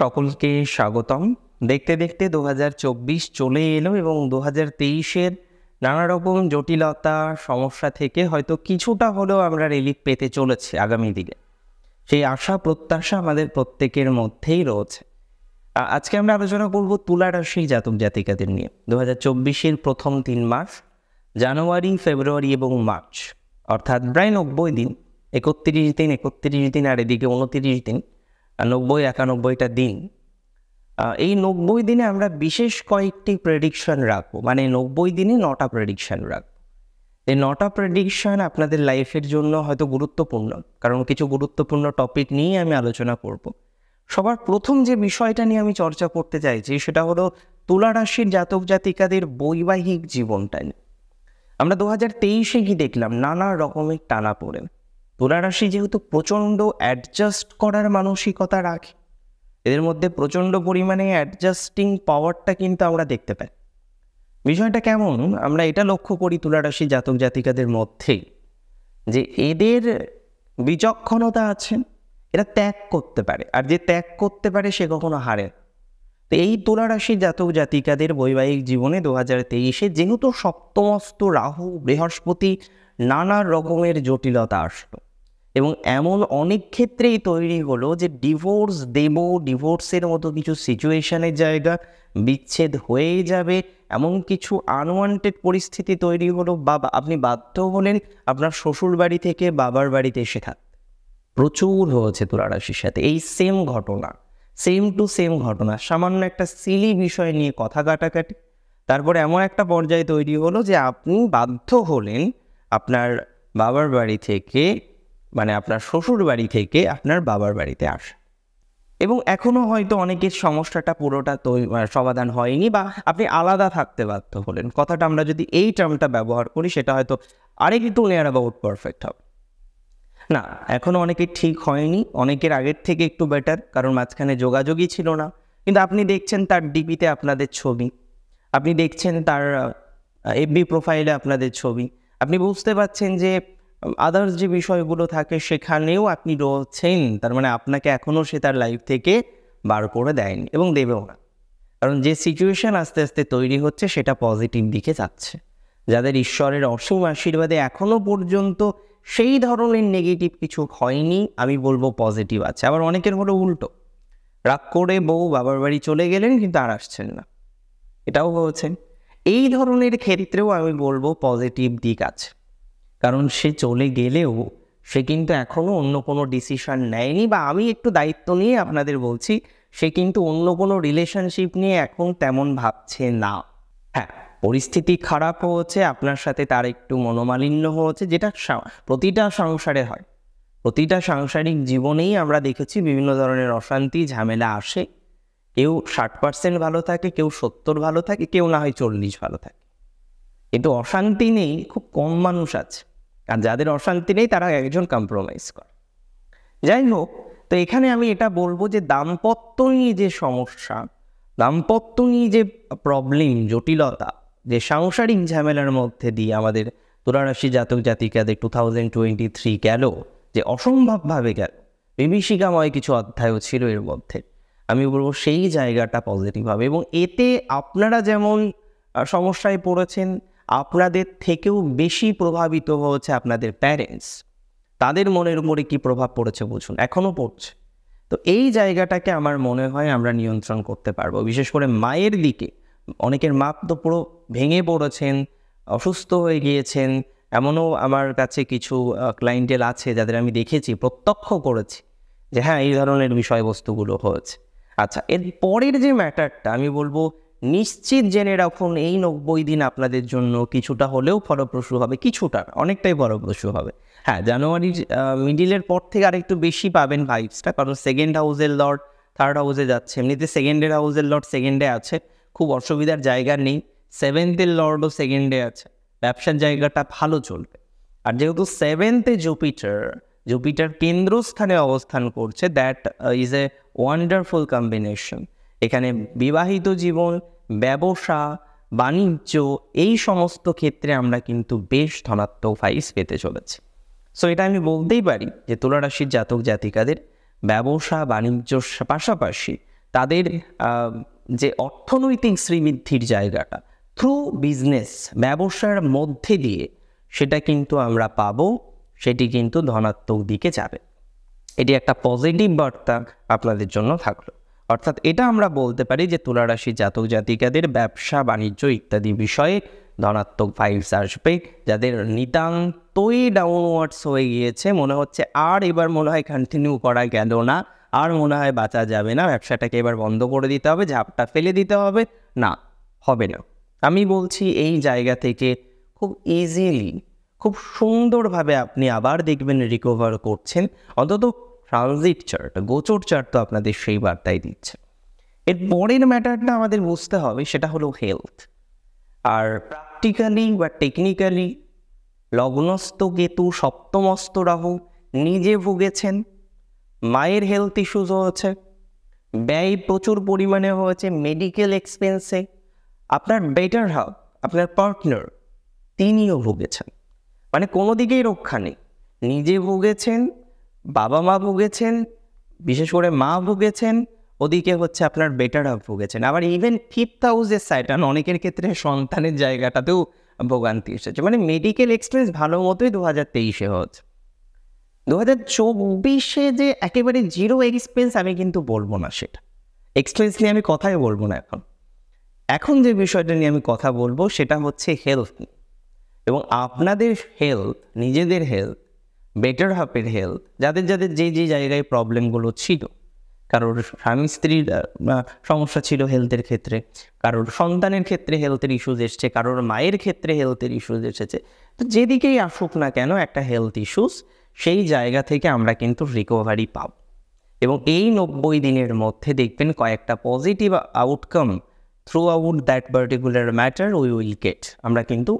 সকলকে স্বাগতম দেখতে দেখতে দু চলে এলো এবং দু হাজার তেইশের নানা রকম জটিলতা সমস্যা থেকে হয়তো কিছুটা হলেও আমরা রিলিফ পেতে চলেছি আগামী দিনে সেই আশা প্রত্যাশা আমাদের প্রত্যেকের মধ্যেই রয়েছে আজকে আমরা আলোচনা করব তুলা রাশি জাতক জাতিকাদের নিয়ে দু হাজার চব্বিশের প্রথম তিন মাস জানুয়ারি ফেব্রুয়ারি এবং মার্চ অর্থাৎ প্রায় নব্বই দিন একত্রিশ দিন একত্রিশ দিন আর এদিকে উনত্রিশ দিন নব্বই একানব্বইটা দিন এই নব্বই দিনে আমরা বিশেষ কয়েকটি প্রেডিকশন রাখবো মানে নব্বই দিনে নটা প্রেডিকশন রাখবো এই নটা প্রেডিকশন আপনাদের লাইফের জন্য হয়তো গুরুত্বপূর্ণ কারণ কিছু গুরুত্বপূর্ণ টপিক নিয়েই আমি আলোচনা করব সবার প্রথম যে বিষয়টা নিয়ে আমি চর্চা করতে চাইছি সেটা হলো তুলা রাশির জাতক জাতিকাদের বৈবাহিক জীবনটা নিয়ে আমরা দু হাজার তেইশে কি দেখলাম নানা রকমের টানা পড়ে তুলা রাশি যেহেতু প্রচণ্ড অ্যাডজাস্ট করার মানসিকতা রাখে এদের মধ্যে প্রচণ্ড পরিমাণে অ্যাডজাস্টিং পাওয়ারটা কিন্তু আমরা দেখতে পাই বিষয়টা কেমন আমরা এটা লক্ষ্য করি তুলা রাশি জাতক জাতিকাদের মধ্যে যে এদের বিচক্ষণতা আছেন এরা ত্যাগ করতে পারে আর যে ত্যাগ করতে পারে সে কখনো হারে তো এই তুলা রাশি জাতক জাতিকাদের বৈবাহিক জীবনে দু হাজার তেইশে যেহেতু সপ্তমস্ত রাহু বৃহস্পতি নানা রকমের জটিলতা আসলো এবং এমন অনেক ক্ষেত্রেই তৈরি হলো যে ডিভোর্স দেব ডিভোর্সের মতো কিছু সিচুয়েশানের জায়গা বিচ্ছেদ হয়ে যাবে এমন কিছু আনওয়ান্টেড পরিস্থিতি তৈরি হলো বা আপনি বাধ্য হলেন আপনার শ্বশুর বাড়ি থেকে বাবার বাড়িতে এসে থাক প্রচুর হয়েছে তুলারাশির সাথে এই সেম ঘটনা সেম টু সেম ঘটনা সামান্য একটা সিলি বিষয় নিয়ে কথা কাটাকাটি তারপরে এমন একটা পর্যায়ে তৈরি হলো যে আপনি বাধ্য হলেন আপনার বাবার বাড়ি থেকে মানে আপনার শ্বশুর বাড়ি থেকে আপনার বাবার বাড়িতে আসা এবং এখনও হয়তো অনেকের সমস্যাটা পুরোটা সমাধান হয়নি বা আপনি আলাদা থাকতে বাধ্য হলেন কথাটা আমরা যদি এই টার্মটা ব্যবহার করি সেটা হয়তো তো নেয়ার অ্যাবাউট পারফেক্ট হবে না এখনও অনেকের ঠিক হয়নি অনেকের আগের থেকে একটু বেটার কারণ মাঝখানে যোগাযোগই ছিল না কিন্তু আপনি দেখছেন তার ডিবিতে আপনাদের ছবি আপনি দেখছেন তার এফবি প্রোফাইলে আপনাদের ছবি আপনি বুঝতে পারছেন যে আদার্স যে বিষয়গুলো থাকে সেখানেও আপনি রয়েছেন তার মানে আপনাকে এখনও সে তার লাইফ থেকে বার করে দেয়নি এবং দেবেও না কারণ যে সিচুয়েশান আস্তে আস্তে তৈরি হচ্ছে সেটা পজিটিভ দিকে যাচ্ছে যাদের ঈশ্বরের অসীম আশীর্বাদে এখনও পর্যন্ত সেই ধরনের নেগেটিভ কিছু হয়নি আমি বলবো পজিটিভ আছে আবার অনেকের হলো উল্টো রাগ করে বউ বাবার বাড়ি চলে গেলেন কিন্তু আর আসছেন না এটাও বলছেন এই ধরনের ক্ষেত্রেও আমি বলবো পজিটিভ দিক আছে কারণ সে চলে গেলেও সে কিন্তু এখনও অন্য কোনো ডিসিশান নেয়নি বা আমি একটু দায়িত্ব নিয়ে আপনাদের বলছি সে কিন্তু অন্য কোনো রিলেশনশিপ নিয়ে এখন তেমন ভাবছে না হ্যাঁ পরিস্থিতি খারাপ হয়েছে আপনার সাথে তার একটু মনোমালিন্য হয়েছে যেটা প্রতিটা সংসারে হয় প্রতিটা সাংসারিক জীবনেই আমরা দেখেছি বিভিন্ন ধরনের অশান্তি ঝামেলা আসে কেউ ষাট পার্সেন্ট ভালো থাকে কেউ সত্তর ভালো থাকে কেউ না হয় চল্লিশ ভালো থাকে কিন্তু অশান্তি নেই খুব কম মানুষ আছে আর যাদের অশান্তি নেই তারা একজন কম্প্রোমাইজ করে যাই হোক তো এখানে আমি এটা বলবো যে দাম্পত্য নিয়ে যে সমস্যা দাম্পত্য নিয়ে যে প্রবলেম জটিলতা যে সাংসারিক ঝামেলার মধ্যে দিয়ে আমাদের তুলারাশি জাতক জাতিকাদের টু থাউজেন্ড টোয়েন্টি থ্রি গেল যে অসম্ভবভাবে গেল বিভীষিকাময় কিছু অধ্যায়ও ছিল এর মধ্যে আমি বলবো সেই জায়গাটা পজিটিভ হবে এবং এতে আপনারা যেমন সমস্যায় পড়েছেন আপনাদের থেকেও বেশি প্রভাবিত হচ্ছে আপনাদের প্যারেন্টস তাদের মনের উপরে কী প্রভাব পড়েছে বুঝুন এখনও পড়ছে তো এই জায়গাটাকে আমার মনে হয় আমরা নিয়ন্ত্রণ করতে পারবো বিশেষ করে মায়ের দিকে অনেকের মাপ তো পুরো ভেঙে পড়েছেন অসুস্থ হয়ে গিয়েছেন এমনও আমার কাছে কিছু ক্লায়েন্টেল আছে যাদের আমি দেখেছি প্রত্যক্ষ করেছি যে হ্যাঁ এই ধরনের বিষয়বস্তুগুলো হয়েছে আচ্ছা এর পরের যে ম্যাটারটা আমি বলবো নিশ্চিত জেনে রাখুন এই নব্বই দিন আপনাদের জন্য কিছুটা হলেও ফলপ্রসূ হবে কিছুটা অনেকটাই ফলপ্রসূ হবে হ্যাঁ জানুয়ারির মিডিলের পর থেকে আর একটু বেশি পাবেন ভাইবসটা কারণ সেকেন্ড হাউসের লর্ড থার্ড হাউসে যাচ্ছে এমনিতে সেকেন্ডের হাউসের লর্ড সেকেন্ডে আছে খুব অসুবিধার জায়গা নেই সেভেন্থের লর্ডও সেকেন্ডে আছে ব্যবসার জায়গাটা ভালো চলবে আর যেহেতু সেভেন্থে জুপিটার জুপিটার কেন্দ্রস্থানে অবস্থান করছে that is a wonderful combination এখানে বিবাহিত জীবন ব্যবসা বাণিজ্য এই সমস্ত ক্ষেত্রে আমরা কিন্তু বেশ ধনাত্মক ভাইস পেতে চলেছি সো এটা আমি বলতেই পারি যে তুলারাশির জাতক জাতিকাদের ব্যবসা বাণিজ্যর পাশাপাশি তাদের যে অর্থনৈতিক শ্রীবৃদ্ধির জায়গাটা থ্রু বিজনেস ব্যবসার মধ্যে দিয়ে সেটা কিন্তু আমরা পাব সেটি কিন্তু ধনাত্মক দিকে যাবে এটি একটা পজিটিভ বার্তা আপনাদের জন্য থাকলো অর্থাৎ এটা আমরা বলতে পারি যে তুলারাশি জাতক জাতিকাদের ব্যবসা বাণিজ্য ইত্যাদি বিষয়ে ধনাত্মক ভাইবস আসবে যাদের নিতান্তই ডাউনওয়ার্ডস হয়ে গিয়েছে মনে হচ্ছে আর এবার মনে হয় কন্টিনিউ করা গেল না আর মনে হয় বাঁচা যাবে না ব্যবসাটাকে এবার বন্ধ করে দিতে হবে ঝাপটা ফেলে দিতে হবে না হবে না আমি বলছি এই জায়গা থেকে খুব ইজিলি খুব সুন্দরভাবে আপনি আবার দেখবেন রিকভার করছেন অন্তত ট্রানজিট চার্ট গোচর চার্ট তো আপনাদের সেই বার্তাই দিচ্ছে এর পরের ম্যাটারটা আমাদের বুঝতে হবে সেটা হলো হেলথ আর প্র্যাকটিক্যালি বা টেকনিক্যালি লগ্নস্থ কেতু সপ্তমস্ত রাহু নিজে ভুগেছেন মায়ের হেলথ ইস্যুজও হয়েছে ব্যয় প্রচুর পরিমাণে হয়েছে মেডিকেল এক্সপেন্সে আপনার বেটার হাব আপনার পার্টনার তিনিও ভুগেছেন মানে কোনো দিকেই রক্ষা নেই নিজে ভুগেছেন বাবা মা ভুগেছেন বিশেষ করে মা ভুগেছেন ওদিকে হচ্ছে আপনার বেটার ভুগেছেন আবার ইভেন ফিফথ হাউসের সাইটান অনেকের ক্ষেত্রে সন্তানের জায়গাটাতেও ভোগান্তি এসেছে মানে মেডিকেল এক্সপিরিয়েন্স ভালো মতোই দু হাজার তেইশে হচ্ছে দু হাজার চব্বিশে যে একেবারে জিরো এক্সপেন্স আমি কিন্তু বলবো না সেটা এক্সপেন্স নিয়ে আমি কথাই বলবো না এখন এখন যে বিষয়টা নিয়ে আমি কথা বলবো সেটা হচ্ছে হেলথ এবং আপনাদের হেলথ নিজেদের হেলথ বেটার হাফের হেলথ যাদের যাদের যে যে জায়গায় প্রবলেমগুলো ছিল কারোর স্বামী স্ত্রীর সমস্যা ছিল হেলথের ক্ষেত্রে কারোর সন্তানের ক্ষেত্রে হেলথের ইস্যুজ এসছে কারোর মায়ের ক্ষেত্রে হেলথের ইস্যুজ এসেছে তো যেদিকেই আসুক না কেন একটা হেলথ ইস্যুস সেই জায়গা থেকে আমরা কিন্তু রিকভারি পাব এবং এই নব্বই দিনের মধ্যে দেখবেন কয়েকটা positive outcome throughout that particular matter we will get আমরা কিন্তু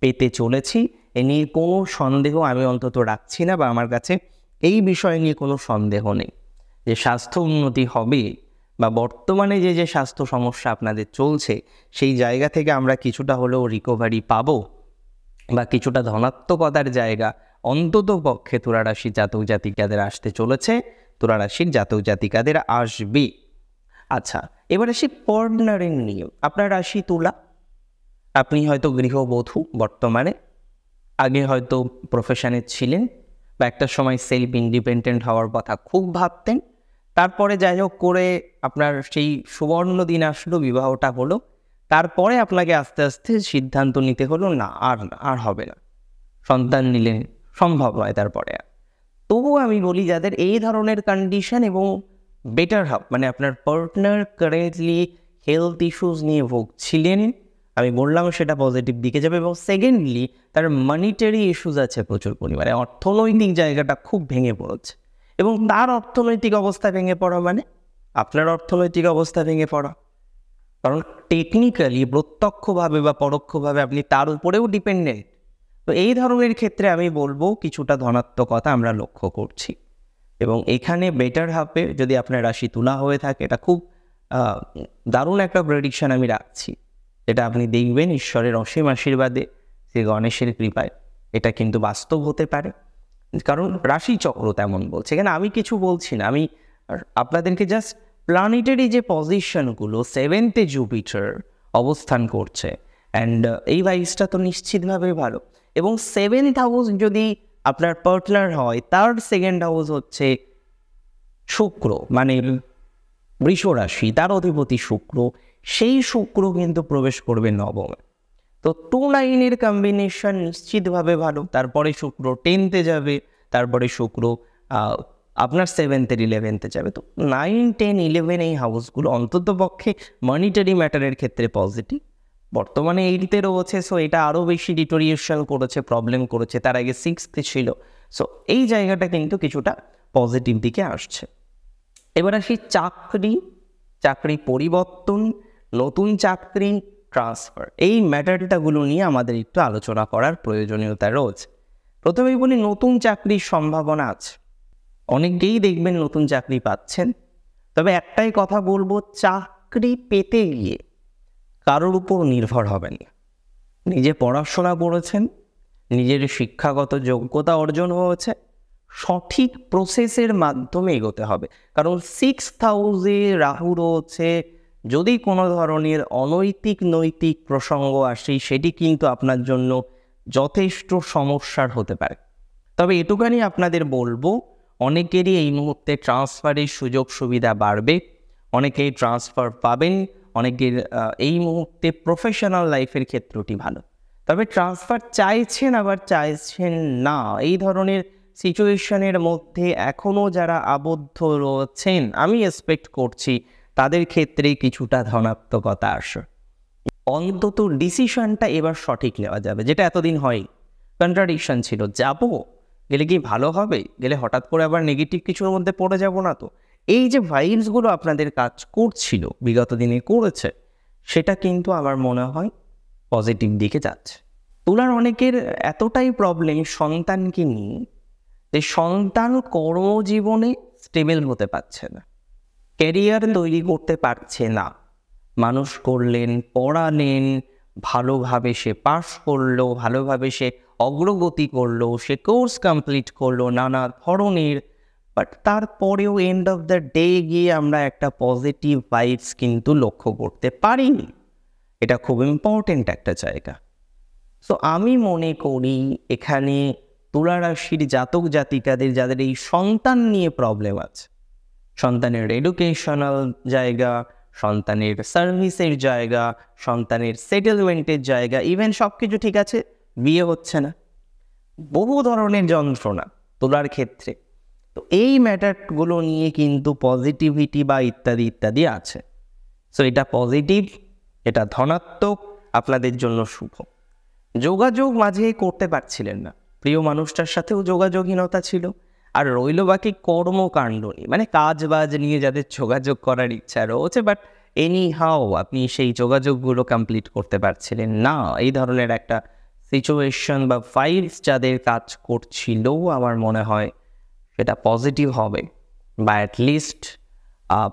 পেতে চলেছি এ নিয়ে কোনো সন্দেহ আমি অন্তত রাখছি না বা আমার কাছে এই বিষয় নিয়ে কোনো সন্দেহ নেই যে স্বাস্থ্য উন্নতি হবে বা বর্তমানে যে যে স্বাস্থ্য সমস্যা আপনাদের চলছে সেই জায়গা থেকে আমরা কিছুটা হলেও রিকভারি পাবো বা কিছুটা ধনাত্মকতার জায়গা অন্তত পক্ষে তুলারাশি জাতক জাতিকাদের আসতে চলেছে তুলারাশির জাতক জাতিকাদের আসবে আচ্ছা এবার আসি পর্নারের নিয়ম আপনার রাশি তুলা আপনি হয়তো গৃহবধূ বর্তমানে আগে হয়তো প্রফেশনে ছিলেন বা একটা সময় সেলফ ইন্ডিপেন্ডেন্ট হওয়ার কথা খুব ভাবতেন তারপরে যাই হোক করে আপনার সেই সুবর্ণ দিন আসলো বিবাহটা হলো তারপরে আপনাকে আস্তে আস্তে সিদ্ধান্ত নিতে হলো না আর আর হবে না সন্তান নিলেন সম্ভব নয় তারপরে তবু আমি বলি যাদের এই ধরনের কন্ডিশন এবং বেটার হাব মানে আপনার পার্টনার কারেন্টলি হেলথ ইস্যুস নিয়ে ভোগছিলেন আমি বললাম সেটা পজিটিভ দিকে যাবে এবং সেকেন্ডলি তার মানিটারি ইস্যুজ আছে প্রচুর পরিমাণে অর্থনৈতিক জায়গাটা খুব ভেঙে পড়ছে এবং তার অর্থনৈতিক অবস্থা ভেঙে পড়া মানে আপনার অর্থনৈতিক অবস্থা ভেঙে পড়া কারণ টেকনিক্যালি প্রত্যক্ষভাবে বা পরোক্ষভাবে আপনি তার উপরেও ডিপেন্ডেন্ট তো এই ধরনের ক্ষেত্রে আমি বলবো কিছুটা ধনাত্মকতা আমরা লক্ষ্য করছি এবং এখানে বেটার হাফে যদি আপনার রাশি তুলা হয়ে থাকে এটা খুব দারুণ একটা প্রেডিকশান আমি রাখছি যেটা আপনি দেখবেন ঈশ্বরের অসীম আশীর্বাদে শ্রী গণেশের কৃপায় এটা কিন্তু বাস্তব হতে পারে কারণ রাশিচক্র তেমন বলছে এখানে আমি কিছু বলছি না আমি আপনাদেরকে জাস্ট প্ল্যানেটারি যে পজিশনগুলো সেভেন্থে জুপিটার অবস্থান করছে অ্যান্ড uh, এই ভাইসটা তো নিশ্চিতভাবে ভালো এবং সেভেন্থ হাউস যদি আপনার পার্টনার হয় তার সেকেন্ড হাউস হচ্ছে শুক্র মানে বৃষ রাশি তার অধিপতি শুক্র সেই শুক্র কিন্তু প্রবেশ করবে নবমে তো টু নাইনের কম্বিনেশন নিশ্চিতভাবে ভালো তারপরে শুক্র টেনতে যাবে তারপরে শুক্র আপনার সেভেন্থের ইলেভেন্থে যাবে তো নাইন টেন ইলেভেন এই হাউসগুলো অন্তত পক্ষে মানিটারি ম্যাটারের ক্ষেত্রে পজিটিভ বর্তমানে এইটতে রয়েছে সো এটা আরও বেশি ডিটোরিয়েশন করেছে প্রবলেম করেছে তার আগে সিক্সথে ছিল সো এই জায়গাটা কিন্তু কিছুটা পজিটিভ দিকে আসছে এবার আসি চাকরি চাকরি পরিবর্তন নতুন চাকরি ট্রান্সফার এই ম্যাটারটাগুলো নিয়ে আমাদের একটু আলোচনা করার প্রয়োজনীয়তা রয়েছে প্রথমেই বলি নতুন চাকরির সম্ভাবনা আছে অনেকেই দেখবেন নতুন চাকরি পাচ্ছেন তবে একটাই কথা বলবো চাকরি পেতে গিয়ে কারোর উপর নির্ভর হবেন নিজে পড়াশোনা করেছেন নিজের শিক্ষাগত যোগ্যতা অর্জন হয়েছে সঠিক প্রসেসের মাধ্যমে এগোতে হবে কারণ সিক্স থাউজেন্ড রাহু রয়েছে যদি কোনো ধরনের অনৈতিক নৈতিক প্রসঙ্গ আসে সেটি কিন্তু আপনার জন্য যথেষ্ট সমস্যার হতে পারে তবে এটুখানি আপনাদের বলবো অনেকেরই এই মুহূর্তে ট্রান্সফারের সুযোগ সুবিধা বাড়বে অনেকেই ট্রান্সফার পাবেন অনেকের এই মুহূর্তে প্রফেশনাল লাইফের ক্ষেত্রটি ভালো তবে ট্রান্সফার চাইছেন আবার চাইছেন না এই ধরনের সিচুয়েশনের মধ্যে এখনও যারা আবদ্ধ রয়েছেন আমি এক্সপেক্ট করছি তাদের ক্ষেত্রে কিছুটা ধনাত্মকতা আসে অন্তত ডিসিশনটা এবার সঠিক নেওয়া যাবে যেটা এতদিন হয় কন্ট্রাডিকশন ছিল যাব গেলে কি ভালো হবে গেলে হঠাৎ করে আবার নেগেটিভ কিছুর মধ্যে পড়ে যাব না তো এই যে ভাইবসগুলো আপনাদের কাজ করছিল বিগত দিনে করেছে সেটা কিন্তু আমার মনে হয় পজিটিভ দিকে যাচ্ছে তোলার অনেকের এতটাই প্রবলেম সন্তানকে নিয়ে যে সন্তান কর্মজীবনে স্টেবেল হতে পারছে না ক্যারিয়ার তৈরি করতে পারছে না মানুষ করলেন পড়ালেন ভালোভাবে সে পাশ করলো ভালোভাবে সে অগ্রগতি করলো সে কোর্স কমপ্লিট করলো নানা ধরনের বাট তারপরেও এন্ড অফ দ্য ডে গিয়ে আমরা একটা পজিটিভ ভাইবস কিন্তু লক্ষ্য করতে পারিনি এটা খুব ইম্পর্টেন্ট একটা জায়গা সো আমি মনে করি এখানে তুলারাশির জাতক জাতিকাদের যাদের এই সন্তান নিয়ে প্রবলেম আছে সন্তানের এডুকেশনাল জায়গা সন্তানের সার্ভিসের জায়গা সন্তানের সেটেলমেন্টের জায়গা ইভেন সব কিছু ঠিক আছে বিয়ে হচ্ছে না বহু ধরনের যন্ত্রণা তোলার ক্ষেত্রে তো এই ম্যাটারগুলো নিয়ে কিন্তু পজিটিভিটি বা ইত্যাদি ইত্যাদি আছে সো এটা পজিটিভ এটা ধনাত্মক আপনাদের জন্য শুভ যোগাযোগ মাঝে করতে পারছিলেন না প্রিয় মানুষটার সাথেও যোগাযোগহীনতা ছিল আর রইল বাকি কর্মকাণ্ড নিয়ে মানে কাজ বাজ নিয়ে যাদের যোগাযোগ করার ইচ্ছা রয়েছে বাট এনি হাও আপনি সেই যোগাযোগগুলো কমপ্লিট করতে পারছিলেন না এই ধরনের একটা সিচুয়েশন বা ফাইলস যাদের কাজ করছিল আমার মনে হয় সেটা পজিটিভ হবে বা অ্যাটলিস্ট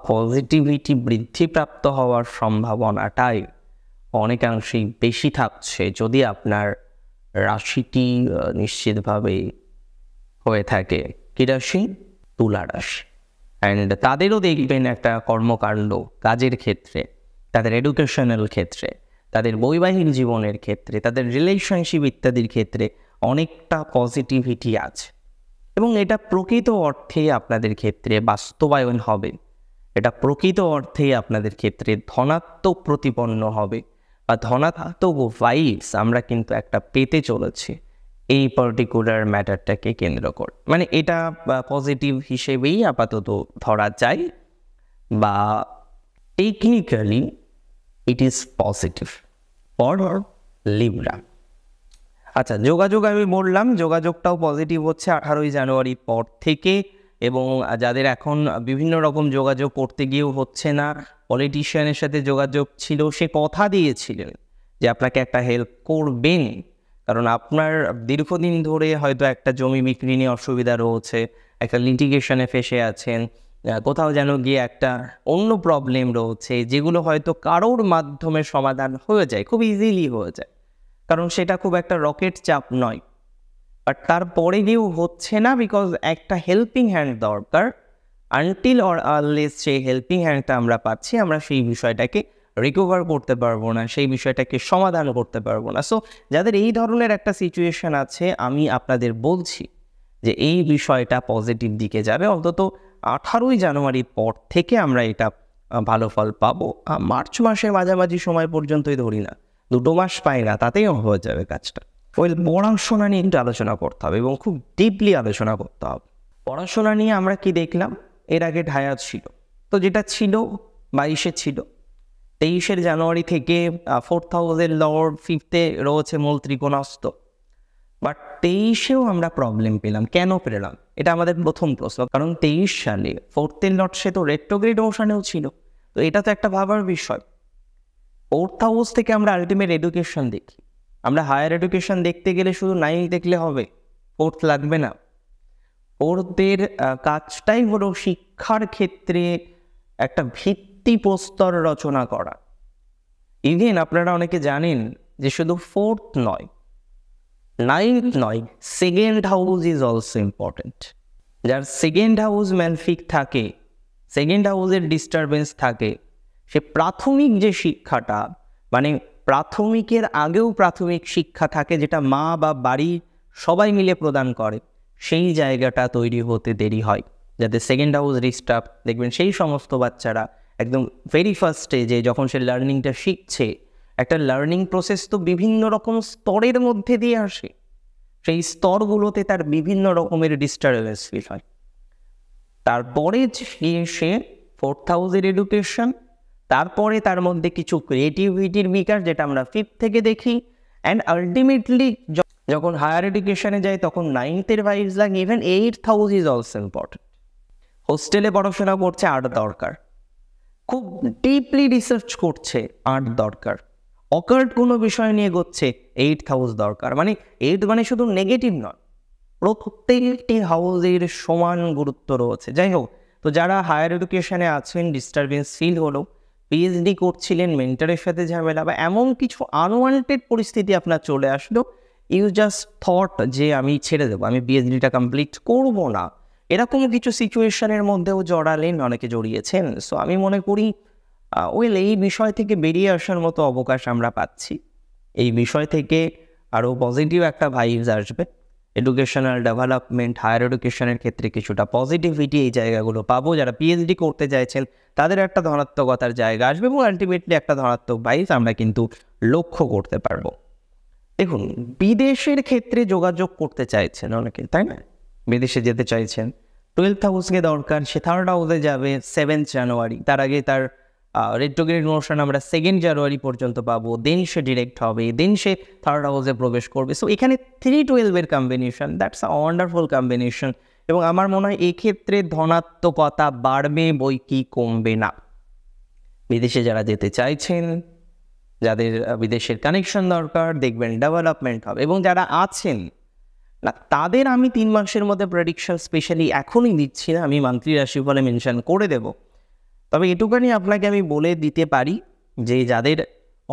পজিটিভিটি বৃদ্ধিপ্রাপ্ত হওয়ার সম্ভাবনাটাই অনেকাংশেই বেশি থাকছে যদি আপনার রাশিটি নিশ্চিতভাবে হয়ে থাকে কি রাশি তুলা রাশি অ্যান্ড তাদেরও দেখবেন একটা কর্মকাণ্ড কাজের ক্ষেত্রে তাদের এডুকেশনাল ক্ষেত্রে তাদের বৈবাহিক জীবনের ক্ষেত্রে তাদের রিলেশনশিপ ইত্যাদির ক্ষেত্রে অনেকটা পজিটিভিটি আছে এবং এটা প্রকৃত অর্থে আপনাদের ক্ষেত্রে বাস্তবায়ন হবে এটা প্রকৃত অর্থে আপনাদের ক্ষেত্রে ধনাত্মক প্রতিপন্ন হবে বা ধনাত্মক ভাইবস আমরা কিন্তু একটা পেতে চলেছি এই পার্টিকুলার ম্যাটারটাকে কেন্দ্র করে মানে এটা পজিটিভ হিসেবেই আপাতত ধরা যায় বা technically it is positive or Libra আচ্ছা যোগাযোগ আমি বললাম যোগাযোগটাও পজিটিভ হচ্ছে আঠারোই জানুয়ারির পর থেকে এবং যাদের এখন বিভিন্ন রকম যোগাযোগ করতে গিয়েও হচ্ছে না পলিটিশিয়ানের সাথে যোগাযোগ ছিল সে কথা দিয়েছিলেন যে আপনাকে একটা হেল্প করবেন কারণ আপনার দীর্ঘদিন ধরে হয়তো একটা জমি বিক্রি নিয়ে অসুবিধা রয়েছে একটা লিটিগেশনে ফেসে আছেন কোথাও যেন গিয়ে একটা অন্য প্রবলেম রয়েছে যেগুলো হয়তো কারোর মাধ্যমে সমাধান হয়ে যায় খুব ইজিলি হয়ে যায় কারণ সেটা খুব একটা রকেট চাপ নয় বাট তারপরে গিয়েও হচ্ছে না বিকজ একটা হেল্পিং হ্যান্ড দরকার আনটিল অর আনলেস সেই হেল্পিং হ্যান্ডটা আমরা পাচ্ছি আমরা সেই বিষয়টাকে রিকভার করতে পারবো না সেই বিষয়টাকে সমাধান করতে পারবো না সো যাদের এই ধরনের একটা সিচুয়েশান আছে আমি আপনাদের বলছি যে এই বিষয়টা পজিটিভ দিকে যাবে অন্তত আঠারোই জানুয়ারির পর থেকে আমরা এটা ভালো ফল পাবো মার্চ মাসের মাঝামাঝি সময় পর্যন্তই ধরি না দুটো মাস পাই না তাতেই হয়ে যাবে কাজটা ওই পড়াশোনা নিয়ে একটু আলোচনা করতে হবে এবং খুব ডিপলি আলোচনা করতে হবে পড়াশোনা নিয়ে আমরা কি দেখলাম এর আগে ঢায়া ছিল তো যেটা ছিল বাইশে ছিল তেইশের জানুয়ারি থেকে ফোর্থ হাউসের লর্ড ফিফতে রয়েছে মূল ত্রিকোণাস্ত বাট তেইশেও আমরা প্রবলেম পেলাম কেন পেলাম এটা আমাদের প্রথম প্রশ্ন কারণ তেইশ সালে ফোর্থের লর্ড সে তো রেট্রোগ্রেড অবসানেও ছিল তো এটা তো একটা ভাবার বিষয় ফোর্থ হাউস থেকে আমরা আলটিমেট এডুকেশন দেখি আমরা হায়ার এডুকেশন দেখতে গেলে শুধু নাই দেখলে হবে ফোর্থ লাগবে না ফোর্থের কাজটাই হলো শিক্ষার ক্ষেত্রে একটা ভিত্তি ভিত্তিপ্রস্তর রচনা করা ইভেন আপনারা অনেকে জানেন যে শুধু ফোর্থ নয় নাইনথ নয় second house is also important যার সেকেন্ড হাউস ম্যানফিক থাকে সেকেন্ড হাউসের ডিস্টারবেন্স থাকে সে প্রাথমিক যে শিক্ষাটা মানে প্রাথমিকের আগেও প্রাথমিক শিক্ষা থাকে যেটা মা বা বাড়ি সবাই মিলে প্রদান করে সেই জায়গাটা তৈরি হতে দেরি হয় যাতে সেকেন্ড হাউস ডিস্টার্ব দেখবেন সেই সমস্ত বাচ্চারা একদম ভেরি ফার্স্ট স্টেজে যখন সে লার্নিংটা শিখছে একটা লার্নিং প্রসেস তো বিভিন্ন রকম স্তরের মধ্যে দিয়ে আসে সেই স্তরগুলোতে তার বিভিন্ন রকমের ডিস্টারবেন্স ফিল হয় তারপরে সে ফোর্থ হাউসের এডুকেশন তারপরে তার মধ্যে কিছু ক্রিয়েটিভিটির বিকাশ যেটা আমরা ফিফথ থেকে দেখি অ্যান্ড আলটিমেটলি যখন হায়ার এডুকেশনে যাই তখন নাইনথের ভাইভস লাগে even eight house is also important হোস্টেলে পড়াশোনা করছে আর দরকার খুব ডিপলি রিসার্চ করছে আর্ট দরকার অকার্ট কোনো বিষয় নিয়ে গচ্ছে এইট হাউস দরকার মানে এইট মানে শুধু নেগেটিভ নয় প্রত্যেকটি হাউসের সমান গুরুত্ব রয়েছে যাই হোক তো যারা হায়ার এডুকেশানে আছেন ডিস্টারবেন্স ফিল হলো পিএইচডি করছিলেন মেন্টারের সাথে ঝামেলা বা এমন কিছু আনওয়ান্টেড পরিস্থিতি আপনার চলে আসলো ইউ জাস্ট থট যে আমি ছেড়ে দেবো আমি পিএইচডিটা কমপ্লিট করবো না এরকম কিছু সিচুয়েশনের মধ্যেও জড়ালেন অনেকে জড়িয়েছেন সো আমি মনে করি ওয়েল এই বিষয় থেকে বেরিয়ে আসার মতো অবকাশ আমরা পাচ্ছি এই বিষয় থেকে আরও পজিটিভ একটা ভাইবস আসবে এডুকেশনাল ডেভেলপমেন্ট হায়ার এডুকেশনের ক্ষেত্রে কিছুটা পজিটিভিটি এই জায়গাগুলো পাবো যারা পিএইচডি করতে চাইছেন তাদের একটা ধনাত্মকতার জায়গা আসবে এবং আলটিমেটলি একটা ধনাত্মক ভাইস আমরা কিন্তু লক্ষ্য করতে পারবো দেখুন বিদেশের ক্ষেত্রে যোগাযোগ করতে চাইছেন অনেকে তাই না বিদেশে যেতে চাইছেন টুয়েলভ হাউসকে দরকার সে থার্ড হাউসে যাবে সেভেন্থ জানুয়ারি তার আগে তার রেট্রোগ্রেড মোশন আমরা সেকেন্ড জানুয়ারি পর্যন্ত পাবো দেন সে ডিরেক্ট হবে দেন সে থার্ড হাউসে প্রবেশ করবে সো এখানে থ্রি টুয়েলভের combination that's a wonderful combination এবং আমার মনে হয় এক্ষেত্রে ধনাত্মকতা বাড়বে বই কি কমবে না বিদেশে যারা যেতে চাইছেন যাদের বিদেশের কানেকশন দরকার দেখবেন ডেভেলপমেন্ট হবে এবং যারা আছেন না তাদের আমি তিন মাসের মধ্যে প্রেডিকশন স্পেশালি এখনই দিচ্ছি না আমি মান্থলি রাশিফলে মেনশন করে দেব তবে এটুখানি আপনাকে আমি বলে দিতে পারি যে যাদের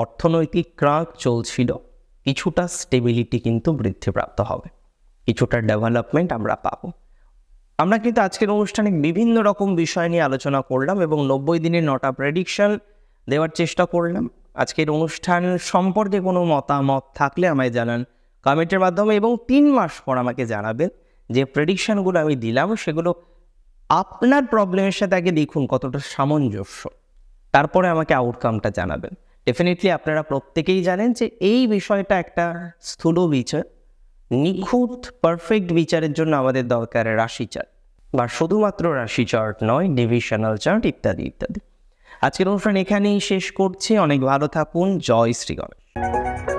অর্থনৈতিক ক্রাক চলছিল কিছুটা স্টেবিলিটি কিন্তু বৃদ্ধিপ্রাপ্ত হবে কিছুটা ডেভেলপমেন্ট আমরা পাবো আমরা কিন্তু আজকের অনুষ্ঠানে বিভিন্ন রকম বিষয় নিয়ে আলোচনা করলাম এবং নব্বই দিনের নটা প্রেডিকশন দেওয়ার চেষ্টা করলাম আজকের অনুষ্ঠান সম্পর্কে কোনো মতামত থাকলে আমায় জানান কমেন্টের মাধ্যমে এবং তিন মাস পর আমাকে জানাবেন যে প্রেডিকশানগুলো আমি দিলাম সেগুলো আপনার প্রবলেমের সাথে আগে দেখুন কতটা সামঞ্জস্য তারপরে আমাকে আউটকামটা জানাবেন ডেফিনেটলি আপনারা প্রত্যেকেই জানেন যে এই বিষয়টা একটা স্থূল বিচার নিখুঁত পারফেক্ট বিচারের জন্য আমাদের দরকার রাশি চার্ট বা শুধুমাত্র রাশি চার্ট নয় ডিভিশনাল চার্ট ইত্যাদি ইত্যাদি আজকের অনুষ্ঠান এখানেই শেষ করছি অনেক ভালো থাকুন জয় শ্রী গণেশ